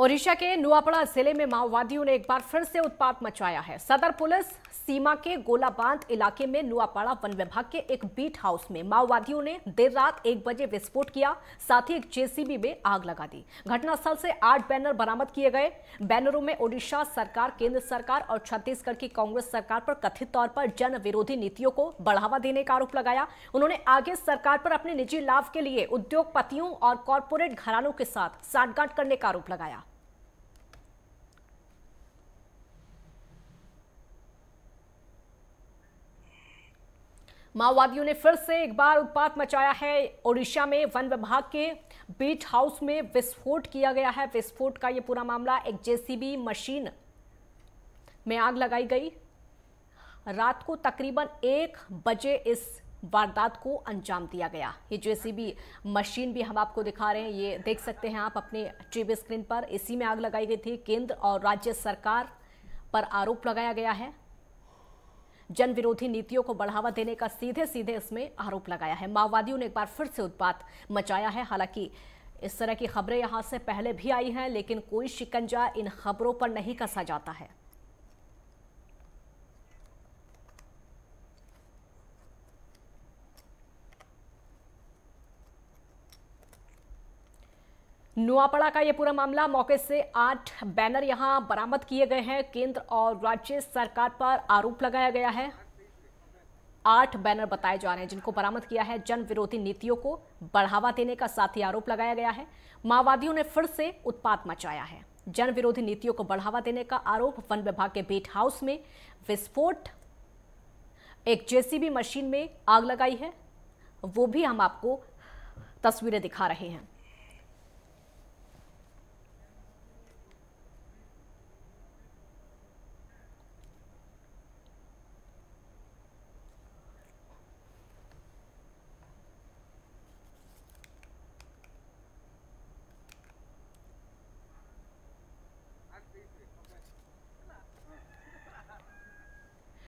ओडिशा के नुआपड़ा जिले में माओवादियों ने एक बार फिर से उत्पात मचाया है सदर पुलिस सीमा के गोलाबांध इलाके में नुआपाड़ा वन विभाग के एक बीट हाउस में माओवादियों ने देर रात एक बजे विस्फोट किया साथ ही एक जेसीबी में आग लगा दी घटनास्थल से आठ बैनर बरामद किए गए बैनरों में ओडिशा सरकार केंद्र सरकार और छत्तीसगढ़ की कांग्रेस सरकार पर कथित तौर पर जन विरोधी नीतियों को बढ़ावा देने का आरोप लगाया उन्होंने आगे सरकार पर अपने निजी लाभ के लिए उद्योगपतियों और कॉरपोरेट घरानों के साथ साठगांठ करने का आरोप लगाया माओवादियों ने फिर से एक बार उत्पात मचाया है ओडिशा में वन विभाग के बीट हाउस में विस्फोट किया गया है विस्फोट का ये पूरा मामला एक जेसीबी मशीन में आग लगाई गई रात को तकरीबन एक बजे इस वारदात को अंजाम दिया गया ये जेसीबी मशीन भी हम आपको दिखा रहे हैं ये देख सकते हैं आप अपने टीवी स्क्रीन पर इसी में आग लगाई गई थी केंद्र और राज्य सरकार पर आरोप लगाया गया है जन विरोधी नीतियों को बढ़ावा देने का सीधे सीधे इसमें आरोप लगाया है माओवादियों ने एक बार फिर से उत्पात मचाया है हालांकि इस तरह की खबरें यहां से पहले भी आई हैं लेकिन कोई शिकंजा इन खबरों पर नहीं कसा जाता है नुआपड़ा का यह पूरा मामला मौके से आठ बैनर यहां बरामद किए गए हैं केंद्र और राज्य सरकार पर आरोप लगाया गया है आठ बैनर बताए जा रहे हैं जिनको बरामद किया है जन विरोधी नीतियों को बढ़ावा देने का साथ ही आरोप लगाया गया है माओवादियों ने फिर से उत्पात मचाया है जन विरोधी नीतियों को बढ़ावा देने का आरोप वन विभाग के बेट हाउस में विस्फोट एक जेसीबी मशीन में आग लगाई है वो भी हम आपको तस्वीरें दिखा रहे हैं